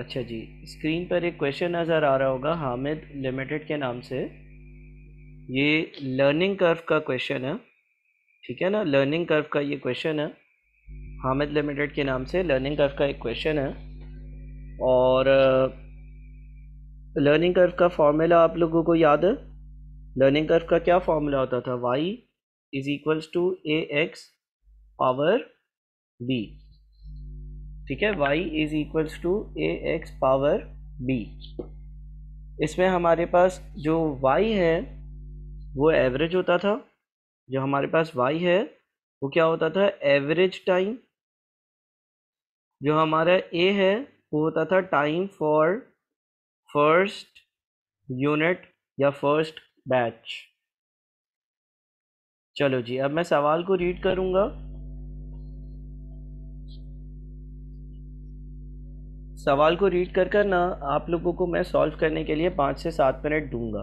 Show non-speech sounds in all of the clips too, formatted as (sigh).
अच्छा जी स्क्रीन पर एक क्वेश्चन नज़र आ रहा होगा हामिद लिमिटेड के नाम से ये लर्निंग कर्व का क्वेश्चन है ठीक है ना लर्निंग कर्व का ये क्वेश्चन है हामिद लिमिटेड के नाम से लर्निंग कर्व का एक क्वेश्चन है और लर्निंग कर्व का फॉर्मूला आप लोगों को याद है लर्निंग कर्व का क्या फॉर्मूला होता था Y is equals to A x power B ठीक है y is equals to A x power b इसमें हमारे पास जो y है वो एवरेज होता था जो हमारे पास y है वो क्या होता था एवरेज टाइम जो हमारा a है वो होता था टाइम फॉर फर्स्ट यूनिट या फर्स्ट बैच चलो जी अब मैं सवाल को रीड करूंगा सवाल को रीड कर कर ना आप लोगों को मैं सॉल्व करने के लिए पाँच से सात मिनट दूंगा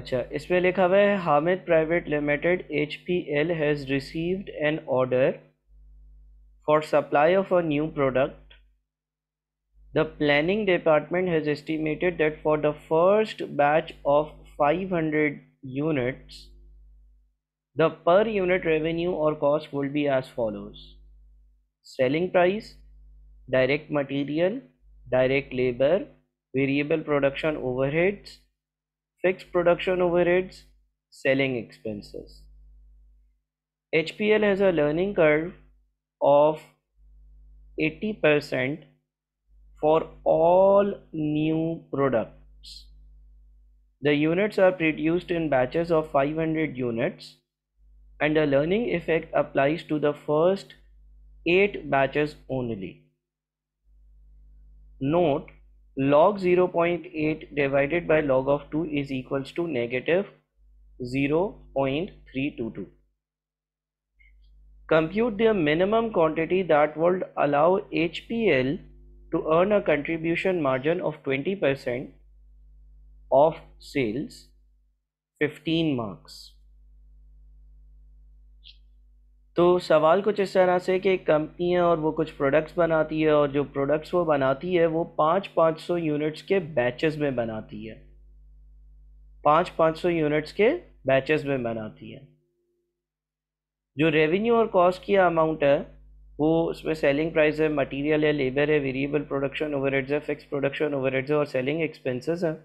अच्छा इसमें लिखा हुआ है Hamid private limited H P L has received an order for supply of a new product the planning department has estimated that for the first batch of hundred units the per unit revenue और cost will be as follows selling price direct material, direct labor, variable production overheads, fixed production overheads, selling expenses. HPL has a learning curve of 80% for all new products. The units are produced in batches of 500 units and the learning effect applies to the first 8 batches only. Note log 0.8 divided by log of 2 is equals to negative 0.322. Compute the minimum quantity that would allow HPL to earn a contribution margin of 20% of sales 15 marks. तो सवाल कुछ इस तरह से कि कंपनियाँ और वो कुछ प्रोडक्ट्स बनाती है और जो प्रोडक्ट्स वो बनाती है वो पाँच पाँच सौ यूनिट्स के बैचेस में बनाती है पाँच पाँच सौ यूनिट्स के बैचेस में बनाती है जो रेवेन्यू और कॉस्ट की अमाउंट है वो उसमें सेलिंग प्राइस है मटेरियल है लेबर है वेरिएबल प्रोडक्शन ओवर है फिक्स प्रोडक्शन ओवर है और सेलिंग एक्सपेंसेस हैं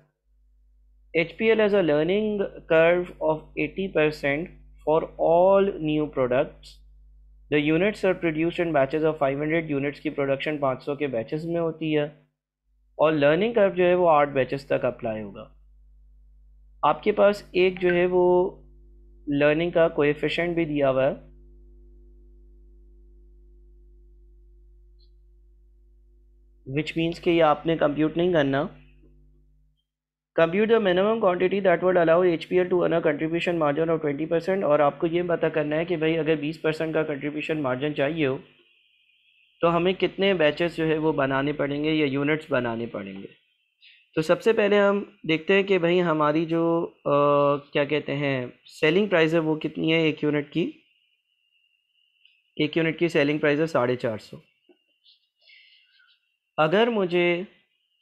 H P L as a learning curve of eighty percent for all new products the units are produced in batches of 500 units की production 500 के batches में होती है और लर्निंग कर्व जो है वो आठ बैचेस तक अप्लाई होगा आपके पास एक जो है वो लर्निंग का कोएफिशिएंट भी दिया हुआ है विच मीन्स कि ये आपने कंप्यूट नहीं करना compute the minimum quantity that would allow H P L to earn contribution margin of twenty percent और आपको ये पता करना है कि भाई अगर बीस परसेंट का कंट्रीब्यूशन मार्जिन चाहिए हो तो हमें कितने बैचेस जो है वो बनाने पड़ेंगे या यूनिट्स बनाने पड़ेंगे तो सबसे पहले हम देखते हैं कि भाई हमारी जो आ, क्या कहते हैं सेलिंग प्राइस है वो कितनी है एक यूनिट की एक यूनिट की सेलिंग प्राइस है साढ़े चार सौ अगर मुझे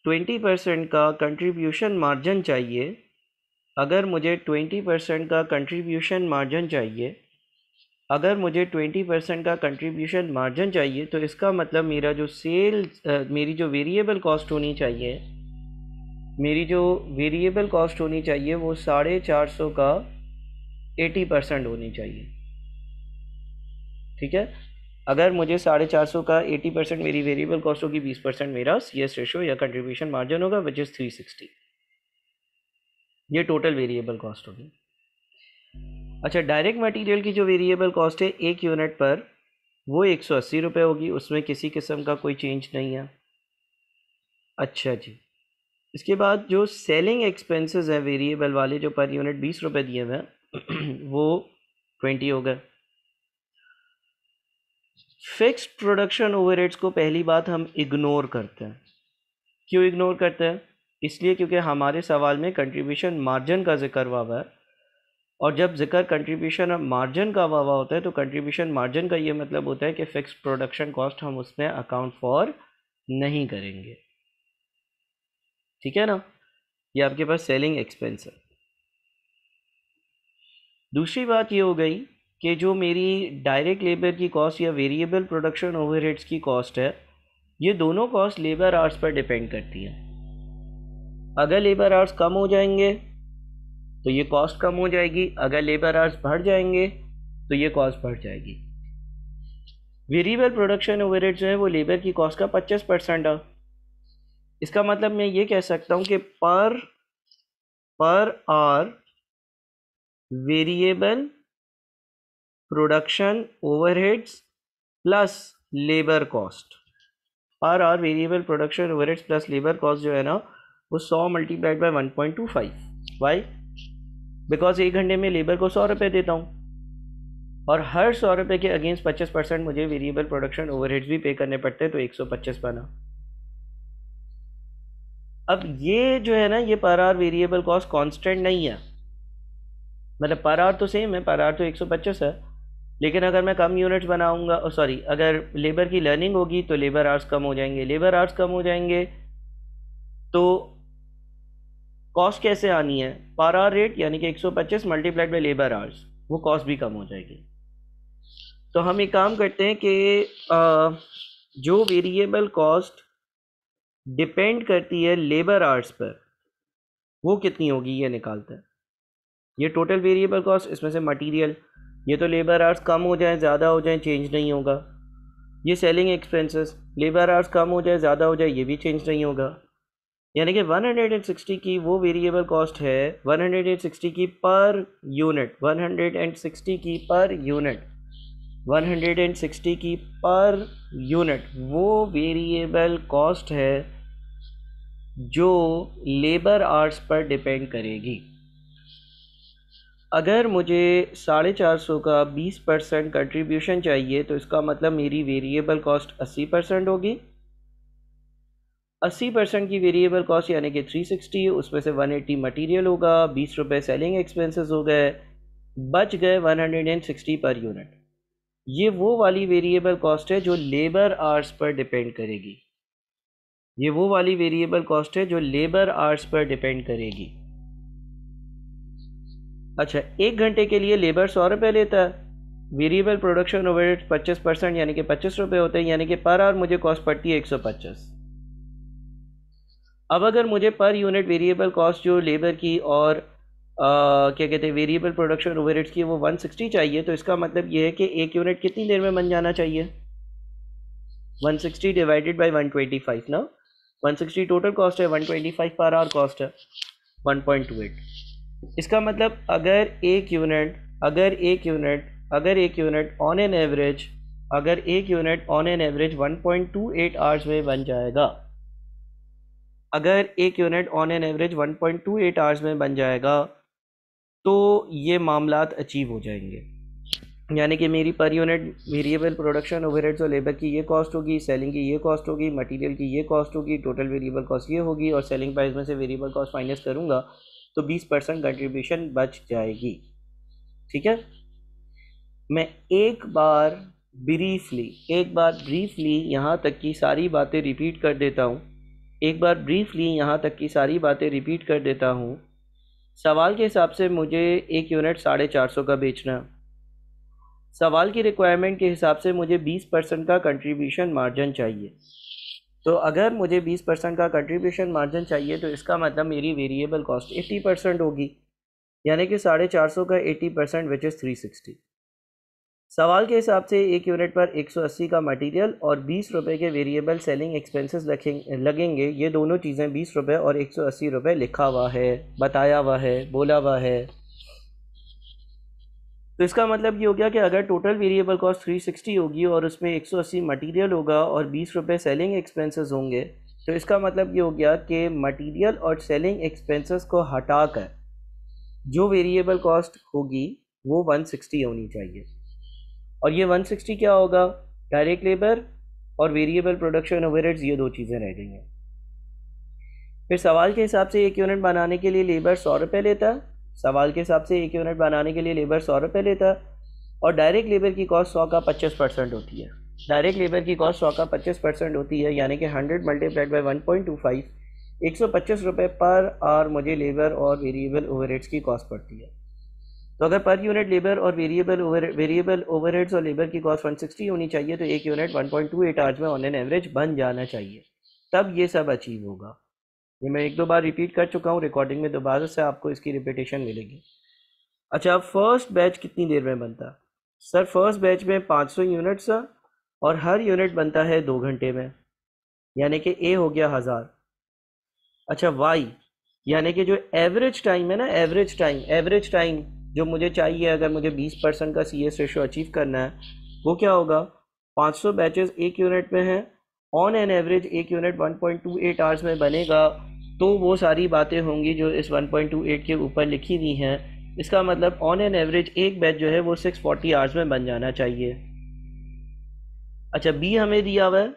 ट्वेंटी परसेंट का कंट्रीब्यूशन मार्जिन चाहिए अगर मुझे ट्वेंटी परसेंट का कंट्रीब्यूशन मार्जिन चाहिए अगर मुझे ट्वेंटी परसेंट का कंट्रीब्यूशन मार्जिन चाहिए तो इसका मतलब मेरा जो सेल मेरी जो वेरिएबल कॉस्ट होनी चाहिए मेरी जो वेरिएबल कॉस्ट होनी चाहिए वो साढ़े चार सौ का एटी परसेंट होनी चाहिए ठीक है अगर मुझे साढ़े चार सौ का एटी परसेंट मेरी वेरिएबल कॉस्ट होगी बीस परसेंट मेरा सी एस रेशो या कंट्रीब्यूशन मार्जिन होगा विच इज़ थ्री सिक्सटी ये टोटल वेरिएबल कॉस्ट होगी अच्छा डायरेक्ट मटेरियल की जो वेरिएबल कॉस्ट है एक यूनिट पर वो एक सौ अस्सी रुपये होगी उसमें किसी किस्म का कोई चेंज नहीं है अच्छा जी इसके बाद जो सेलिंग एक्सपेंसेस हैं वेरिएबल वाले जो पर यूनिट बीस रुपये दिए हुए हैं (clears throat) वो ट्वेंटी हो गए फिक्स प्रोडक्शन ओवर को पहली बात हम इग्नोर करते हैं क्यों इग्नोर करते हैं इसलिए क्योंकि हमारे सवाल में कंट्रीब्यूशन मार्जिन का जिक्र हुआ है और जब जिक्र कंट्रीब्यूशन मार्जिन का वावा हुआ होता है तो कंट्रीब्यूशन मार्जिन का ये मतलब होता है कि फिक्स प्रोडक्शन कॉस्ट हम उसमें अकाउंट फॉर नहीं करेंगे ठीक है ना ये आपके पास सेलिंग एक्सपेंस है दूसरी बात ये हो गई कि जो मेरी डायरेक्ट लेबर की कॉस्ट या वेरिएबल प्रोडक्शन ओवरहेड्स की कॉस्ट है ये दोनों कॉस्ट लेबर आर्ट्स पर डिपेंड करती है अगर लेबर आर्ट्स कम हो जाएंगे तो ये कॉस्ट कम हो जाएगी अगर लेबर आर्ट्स बढ़ जाएंगे तो ये कॉस्ट बढ़ जाएगी वेरिएबल प्रोडक्शन ओवरहेड जो है वो लेबर की कॉस्ट का पच्चीस परसेंट है इसका मतलब मैं ये कह सकता हूँ कि per per hour variable production overheads plus labour cost hour hour variable production overheads plus labour cost जो है ना वो सौ multiplied by one point two five why because एक घंटे में लेबर को सौ रुपये देता हूँ और हर सौ रुपये के अगेंस्ट पच्चीस परसेंट मुझे वेरिएबल प्रोडक्शन ओवरहेड्स भी पे करने पड़ते हैं तो एक सौ पच्चीस बना अब ये जो है ना ये पर आर वेरिएबल कॉस्ट कॉन्स्टेंट नहीं है मतलब पर आर तो सेम है पर आर तो एक सौ पच्चीस है लेकिन अगर मैं कम यूनिट्स बनाऊंगा और सॉरी अगर लेबर की लर्निंग होगी तो लेबर आर्स कम हो जाएंगे लेबर आर्स कम हो जाएंगे तो कॉस्ट कैसे आनी है पर आर रेट यानी कि 125 मल्टीप्लाइड बाई लेबर आर्स वो कॉस्ट भी कम हो जाएगी तो हम एक काम करते हैं कि जो वेरिएबल कॉस्ट डिपेंड करती है लेबर आवर्स पर वो कितनी होगी ये निकालते हैं ये टोटल वेरिएबल कॉस्ट इसमें से मटीरियल ये तो लेबर आर्स कम हो जाए ज़्यादा हो जाए चेंज नहीं होगा ये सेलिंग एक्सपेंसेस लेबर आर्स कम हो जाए ज़्यादा हो जाए ये भी चेंज नहीं होगा यानी कि 160 की वो वेरिएबल कॉस्ट है 160 की पर यूनिट 160 की पर यूनिट 160 की पर यूनिट वो वेरिएबल कॉस्ट है जो लेबर आर्ट्स पर डिपेंड करेगी अगर मुझे साढ़े चार सौ का बीस परसेंट कंट्रीब्यूशन चाहिए तो इसका मतलब मेरी वेरिएबल कॉस्ट अस्सी परसेंट होगी अस्सी परसेंट की वेरिएबल कॉस्ट यानी कि थ्री सिक्सटी उसमें से वन एट्टी मटीरियल होगा बीस रुपये सेलिंग एक्सपेंसेस हो गए बच गए one hundred and sixty per unit ये वो वाली वेरिएबल कॉस्ट है जो लेबर आर्स पर डिपेंड करेगी ये वो वाली वेरिएबल कॉस्ट है जो लेबर आर्स पर डिपेंड करेगी अच्छा एक घंटे के लिए लेबर सौ रुपये लेता है वेरिएबल प्रोडक्शन ओवर रेट पच्चीस परसेंट यानी कि पच्चीस रुपये होते हैं यानी कि पर आवर मुझे कॉस्ट पड़ती है एक सौ पच्चीस अब अगर मुझे पर यूनिट वेरिएबल कॉस्ट जो लेबर की और आ, क्या कहते हैं वेरिएबल प्रोडक्शन रेट्स की वो वन सिक्सटी चाहिए तो इसका मतलब ये है कि एक यूनिट कितनी देर में बन जाना चाहिए one sixty divided by one twenty five ना वन सिक्सटी टोटल कॉस्ट है one twenty five per hour cost है वन पॉइंट टू एट इसका मतलब अगर एक यूनिट अगर एक यूनिट अगर एक यूनिट ऑन एन एवरेज अगर एक unit on an average 1.28 hours में बन जाएगा अगर एक unit on an average 1.28 hours में बन जाएगा तो ये मामला अचीव हो जाएंगे यानी कि मेरी per unit variable production overheads और लेबर की ये कॉस्ट होगी सेलिंग की ये कॉस्ट होगी मटेरियल की ये कॉस्ट होगी टोटल वेरिएबल कॉस्ट ये होगी और सेलिंग प्राइस में से वेरिएबल कॉस्ट माइनस करूँगा तो 20 परसेंट कंट्रीब्यूशन बच जाएगी ठीक है मैं एक बार ब्रीफली एक बार ब्रीफली यहाँ तक की सारी बातें रिपीट कर देता हूँ एक बार ब्रीफली यहाँ तक की सारी बातें रिपीट कर देता हूँ सवाल के हिसाब से मुझे एक यूनिट साढ़े चार सौ का बेचना सवाल की रिक्वायरमेंट के हिसाब से मुझे बीस परसेंट का कंट्रीब्यूशन मार्जिन चाहिए तो अगर मुझे 20 परसेंट का कंट्रीब्यूशन मार्जिन चाहिए तो इसका मतलब मेरी वेरिएबल कॉस्ट 80 परसेंट होगी यानी कि साढ़े चार सौ का 80 percent which is three sixty सवाल के हिसाब से एक यूनिट पर 180 का मटेरियल और बीस रुपये के वेरिएबल सेलिंग एक्सपेंसेस लगेंगे ये दोनों चीज़ें बीस रुपये और एक सौ लिखा हुआ है बताया हुआ है बोला हुआ है तो इसका मतलब ये हो गया कि अगर टोटल वेरिएबल कॉस्ट 360 होगी और उसमें 180 मटेरियल होगा और बीस रुपये सेलिंग एक्सपेंसेस होंगे तो इसका मतलब ये हो गया कि मटेरियल और सेलिंग एक्सपेंसेस को हटा कर जो वेरिएबल कॉस्ट होगी वो 160 होनी चाहिए और ये 160 क्या होगा डायरेक्ट लेबर और वेरिएबल प्रोडक्शन ओवरहेड्स ये दो चीज़ें रह गई हैं फिर सवाल के हिसाब से एक यूनिट बनाने के लिए लेबर सौ रुपये लेता है सवाल के हिसाब से एक यूनिट बनाने के लिए लेबर सौ रुपये लेता है और डायरेक्ट लेबर की कॉस्ट सौ का पच्चीस परसेंट होती है डायरेक्ट लेबर की कॉस्ट सौ का पच्चीस परसेंट होती है यानी कि hundred multiplied by one point two five एक सौ पच्चीस रुपये पर आर मुझे लेबर और वेरिएबल ओवर की कॉस्ट पड़ती है तो अगर पर यूनिट लेबर और वेरिएबल ओवर वेरिएबल ओवर और लेबर की कॉस्ट वन होनी चाहिए तो एक यूनिट 1.28 आवर्स में ऑन एन एवरेज बन जाना चाहिए तब ये सब अचीव होगा ये मैं एक दो बार रिपीट कर चुका हूँ रिकॉर्डिंग में दोबारा से आपको इसकी रिपीटेशन मिलेगी अच्छा फर्स्ट बैच कितनी देर में बनता सर फर्स्ट बैच में 500 यूनिट सर और हर यूनिट बनता है दो घंटे में यानी कि ए हो गया हज़ार अच्छा वाई यानी कि जो एवरेज टाइम है ना एवरेज टाइम एवरेज टाइम जो मुझे चाहिए अगर मुझे 20 परसेंट का सी एस रेशो अचीव करना है वो क्या होगा 500 बैचेस एक यूनिट में हैं ऑन एन एवरेज एक यूनिट 1.28 आवर्स में बनेगा तो वो सारी बातें होंगी जो इस 1.28 के ऊपर लिखी हुई हैं इसका मतलब ऑन एन एवरेज एक बैच जो है वो 640 आवर्स में बन जाना चाहिए अच्छा बी हमें दिया हुआ है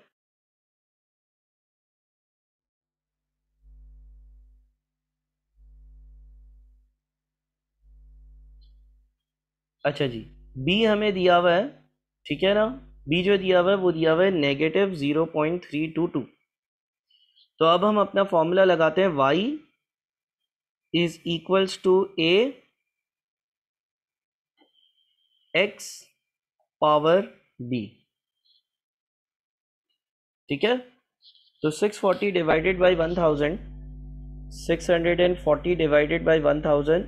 अच्छा जी बी हमें दिया हुआ है ठीक है ना बी जो दिया हुआ है वो दिया हुआ है negative zero point three two two तो अब हम अपना फॉर्मूला लगाते हैं y is equals to A x power B ठीक है तो 640 डिवाइडेड बाय 1000 640 डिवाइडेड बाय 1000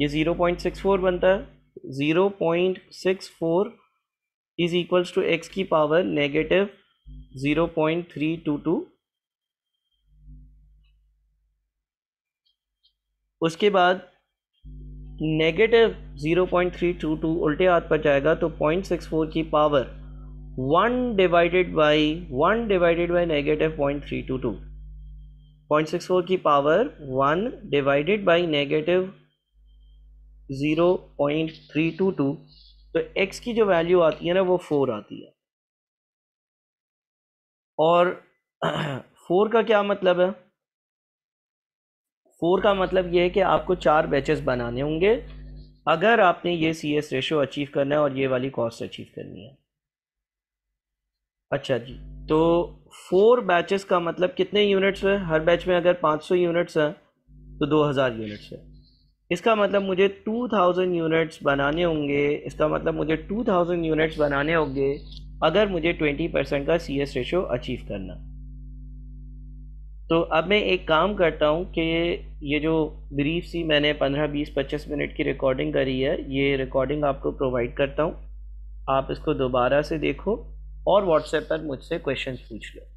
ये 0.64 बनता है 0.64 इज इक्वल्स टू एक्स की power negative zero point three two two उसके बाद negative zero point three two two उल्टे हाथ पर जाएगा तो पॉइंट सिक्स फोर की power one divided by one divided by negative point three two two point six four की power one divided by negative zero point three two two तो x की जो वैल्यू आती है ना वो फोर आती है और फोर (clears throat) का क्या मतलब है फोर का मतलब ये है कि आपको चार बैचेस बनाने होंगे अगर आपने ये सी एस रेशो अचीव करना है और ये वाली कॉस्ट अचीव करनी है अच्छा जी तो फोर बैचेस का मतलब कितने यूनिट्स हैं हर बैच में अगर 500 यूनिट्स हैं तो 2000 यूनिट्स है इसका मतलब मुझे 2000 यूनिट्स बनाने होंगे इसका मतलब मुझे 2000 यूनिट्स बनाने होंगे अगर मुझे 20 परसेंट का सी एस रेशो अचीव करना तो अब मैं एक काम करता हूँ कि ये जो ब्रीफ सी मैंने 15 20 25 मिनट की रिकॉर्डिंग करी है ये रिकॉर्डिंग आपको प्रोवाइड करता हूँ आप इसको दोबारा से देखो और व्हाट्सएप पर मुझसे क्वेश्चन पूछ लो